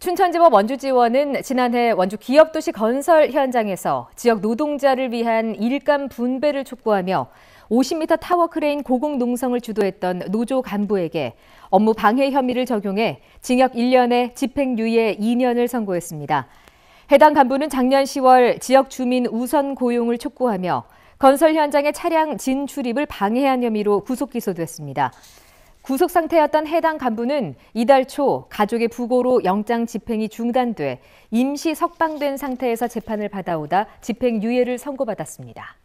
춘천지법 원주지원은 지난해 원주 기업도시 건설 현장에서 지역 노동자를 위한 일감 분배를 촉구하며 50m 타워크레인 고공농성을 주도했던 노조 간부에게 업무 방해 혐의를 적용해 징역 1년에 집행유예 2년을 선고했습니다. 해당 간부는 작년 10월 지역 주민 우선 고용을 촉구하며 건설 현장의 차량 진출입을 방해한 혐의로 구속 기소됐습니다. 구속 상태였던 해당 간부는 이달 초 가족의 부고로 영장 집행이 중단돼 임시 석방된 상태에서 재판을 받아오다 집행유예를 선고받았습니다.